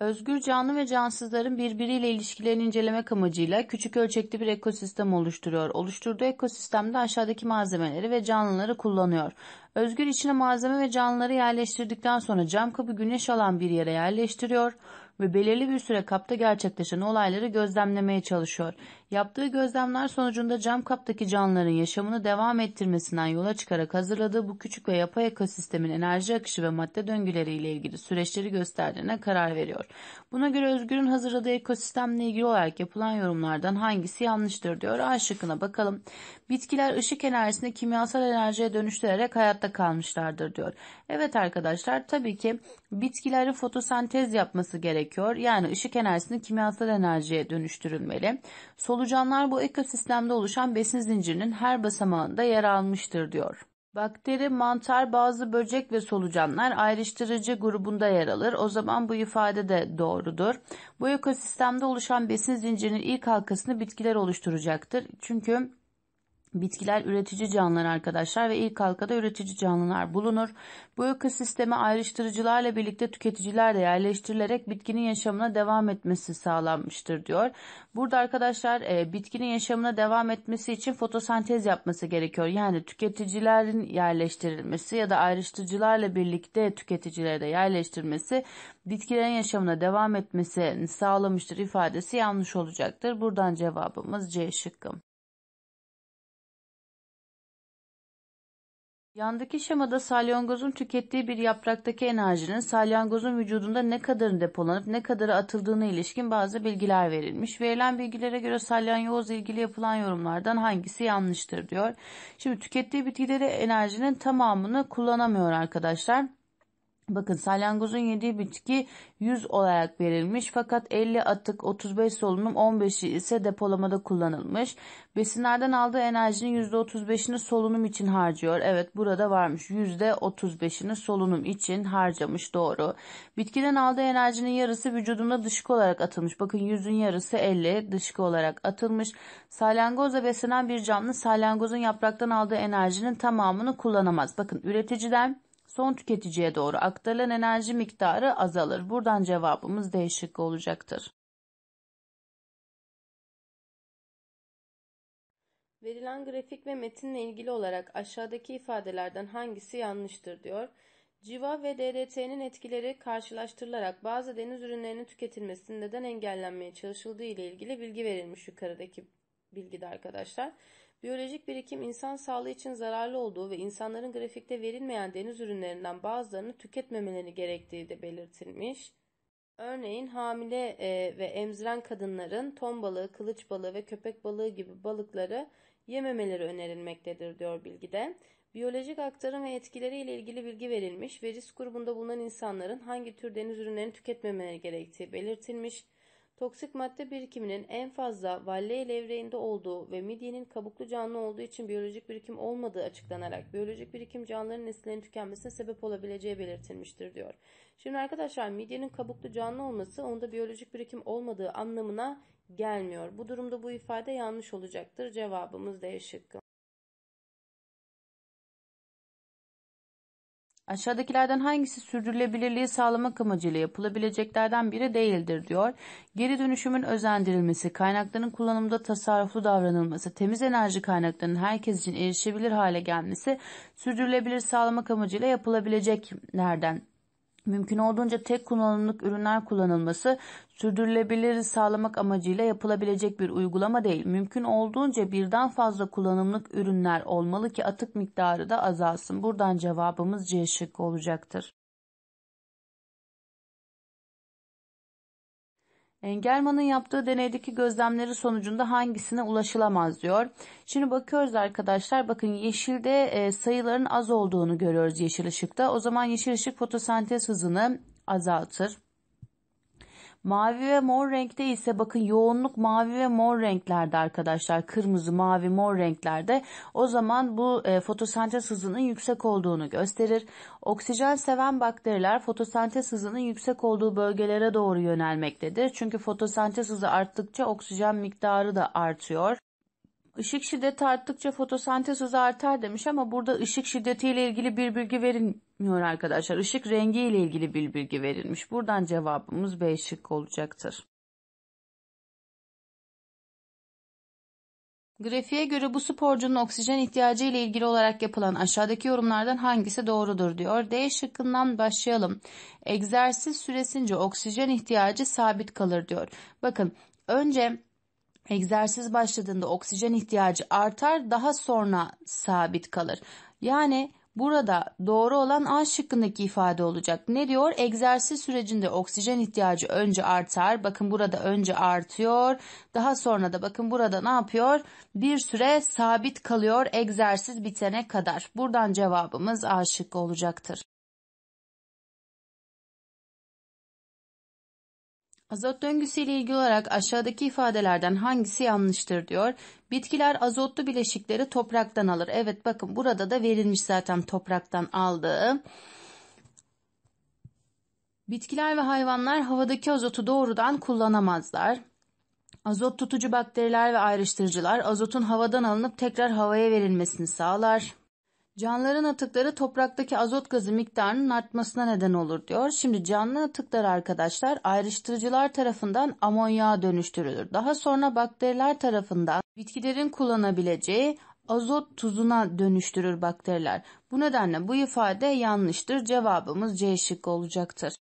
Özgür canlı ve cansızların birbiriyle ilişkilerini incelemek amacıyla küçük ölçekli bir ekosistem oluşturuyor. Oluşturduğu ekosistemde aşağıdaki malzemeleri ve canlıları kullanıyor. Özgür içine malzeme ve canlıları yerleştirdikten sonra cam kabı güneş alan bir yere yerleştiriyor ve belirli bir süre kapta gerçekleşen olayları gözlemlemeye çalışıyor. Yaptığı gözlemler sonucunda cam kaptaki canlıların yaşamını devam ettirmesinden yola çıkarak hazırladığı bu küçük ve yapay ekosistemin enerji akışı ve madde döngüleriyle ilgili süreçleri gösterdiğine karar veriyor. Buna göre Özgür'ün hazırladığı ekosistemle ilgili olarak yapılan yorumlardan hangisi yanlıştır diyor. A bakalım. Bitkiler ışık enerjisini kimyasal enerjiye dönüştürerek hayatta kalmışlardır diyor. Evet arkadaşlar tabii ki bitkilerin fotosentez yapması gerekiyor gerekiyor. Yani ışık enerjisinin kimyasal enerjiye dönüştürülmeli. Solucanlar bu ekosistemde oluşan besin zincirinin her basamağında yer almıştır diyor. Bakteri, mantar, bazı böcek ve solucanlar ayrıştırıcı grubunda yer alır. O zaman bu ifade de doğrudur. Bu ekosistemde oluşan besin zincirinin ilk halkasını bitkiler oluşturacaktır. Çünkü Bitkiler üretici canlılar arkadaşlar ve ilk halkada üretici canlılar bulunur. Bu ekosisteme ayrıştırıcılarla birlikte tüketiciler de yerleştirilerek bitkinin yaşamına devam etmesi sağlanmıştır diyor. Burada arkadaşlar e, bitkinin yaşamına devam etmesi için fotosentez yapması gerekiyor. Yani tüketicilerin yerleştirilmesi ya da ayrıştırıcılarla birlikte tüketicilere de yerleştirmesi bitkilerin yaşamına devam etmesi sağlamıştır ifadesi yanlış olacaktır. Buradan cevabımız C şıkkı. Yandaki şemada salyangozun tükettiği bir yapraktaki enerjinin salyangozun vücudunda ne kadarı depolanıp ne kadarı atıldığına ilişkin bazı bilgiler verilmiş. Verilen bilgilere göre salyangoz ilgili yapılan yorumlardan hangisi yanlıştır diyor. Şimdi tükettiği bitkide enerjinin tamamını kullanamıyor arkadaşlar. Bakın salyangozun yediği bitki 100 olarak verilmiş fakat 50 atık 35 solunum 15'i ise depolamada kullanılmış. Besinlerden aldığı enerjinin %35'ini solunum için harcıyor. Evet burada varmış %35'ini solunum için harcamış doğru. Bitkiden aldığı enerjinin yarısı vücudunda dışkı olarak atılmış. Bakın yüzün yarısı 50 dışkı olarak atılmış. Salyangozla beslenen bir canlı salyangozun yapraktan aldığı enerjinin tamamını kullanamaz. Bakın üreticiden son tüketiciye doğru aktarılan enerji miktarı azalır. Buradan cevabımız değişik şıkkı olacaktır. Verilen grafik ve metinle ilgili olarak aşağıdaki ifadelerden hangisi yanlıştır diyor. Civa ve DDT'nin etkileri karşılaştırılarak bazı deniz ürünlerinin tüketilmesinin neden engellenmeye çalışıldığı ile ilgili bilgi verilmiş yukarıdaki bilgide arkadaşlar. Biyolojik birikim insan sağlığı için zararlı olduğu ve insanların grafikte verilmeyen deniz ürünlerinden bazılarını tüketmemeleri gerektiği de belirtilmiş. Örneğin hamile e, ve emziren kadınların ton balığı, kılıç balığı ve köpek balığı gibi balıkları yememeleri önerilmektedir diyor bilgide. Biyolojik aktarım ve etkileriyle ilgili bilgi verilmiş ve risk grubunda bulunan insanların hangi tür deniz ürünlerini tüketmemeleri gerektiği belirtilmiş. Toksik madde birikiminin en fazla Valley levreğinde olduğu ve midyenin kabuklu canlı olduğu için biyolojik birikim olmadığı açıklanarak biyolojik birikim canlıların nesillerin tükenmesine sebep olabileceği belirtilmiştir diyor. Şimdi arkadaşlar midyenin kabuklu canlı olması onda biyolojik birikim olmadığı anlamına gelmiyor. Bu durumda bu ifade yanlış olacaktır. Cevabımız D şıkkı. Aşağıdakilerden hangisi sürdürülebilirliği sağlamak amacıyla yapılabileceklerden biri değildir diyor. Geri dönüşümün özendirilmesi, kaynakların kullanımda tasarruflu davranılması, temiz enerji kaynaklarının herkes için erişebilir hale gelmesi sürdürülebilir sağlamak amacıyla yapılabileceklerden mümkün olduğunca tek kullanımlık ürünler kullanılması sürdürülebilir sağlamak amacıyla yapılabilecek bir uygulama değil. Mümkün olduğunca birden fazla kullanımlık ürünler olmalı ki atık miktarı da azalsın. Buradan cevabımız C şıkkı olacaktır. Engelman'ın yaptığı deneydeki gözlemleri sonucunda hangisine ulaşılamaz diyor. Şimdi bakıyoruz arkadaşlar bakın yeşilde e, sayıların az olduğunu görüyoruz yeşil ışıkta. O zaman yeşil ışık fotosentez hızını azaltır. Mavi ve mor renkte ise bakın yoğunluk mavi ve mor renklerde arkadaşlar. Kırmızı, mavi, mor renklerde. O zaman bu e, fotosentez hızının yüksek olduğunu gösterir. Oksijen seven bakteriler fotosentez hızının yüksek olduğu bölgelere doğru yönelmektedir. Çünkü fotosentez hızı arttıkça oksijen miktarı da artıyor. Işık şiddeti arttıkça fotosentez hızı artar demiş ama burada ışık şiddetiyle ilgili bir bilgi verilmiyor arkadaşlar. Işık rengiyle ilgili bir bilgi verilmiş. Buradan cevabımız B şık olacaktır. Grafiğe göre bu sporcunun oksijen ihtiyacı ile ilgili olarak yapılan aşağıdaki yorumlardan hangisi doğrudur diyor. D şıkkından başlayalım. Egzersiz süresince oksijen ihtiyacı sabit kalır diyor. Bakın önce Egzersiz başladığında oksijen ihtiyacı artar, daha sonra sabit kalır. Yani burada doğru olan A şıkkındaki ifade olacak. Ne diyor? Egzersiz sürecinde oksijen ihtiyacı önce artar. Bakın burada önce artıyor. Daha sonra da bakın burada ne yapıyor? Bir süre sabit kalıyor egzersiz bitene kadar. Buradan cevabımız A şıkkı olacaktır. Azot döngüsü ile ilgili olarak aşağıdaki ifadelerden hangisi yanlıştır diyor. Bitkiler azotlu bileşikleri topraktan alır. Evet bakın burada da verilmiş zaten topraktan aldığı. Bitkiler ve hayvanlar havadaki azotu doğrudan kullanamazlar. Azot tutucu bakteriler ve ayrıştırıcılar azotun havadan alınıp tekrar havaya verilmesini sağlar. Canların atıkları topraktaki azot gazı miktarının artmasına neden olur diyor. Şimdi canlı atıklar arkadaşlar ayrıştırıcılar tarafından amonyağa dönüştürülür. Daha sonra bakteriler tarafından bitkilerin kullanabileceği azot tuzuna dönüştürür bakteriler. Bu nedenle bu ifade yanlıştır. Cevabımız C şıkkı olacaktır.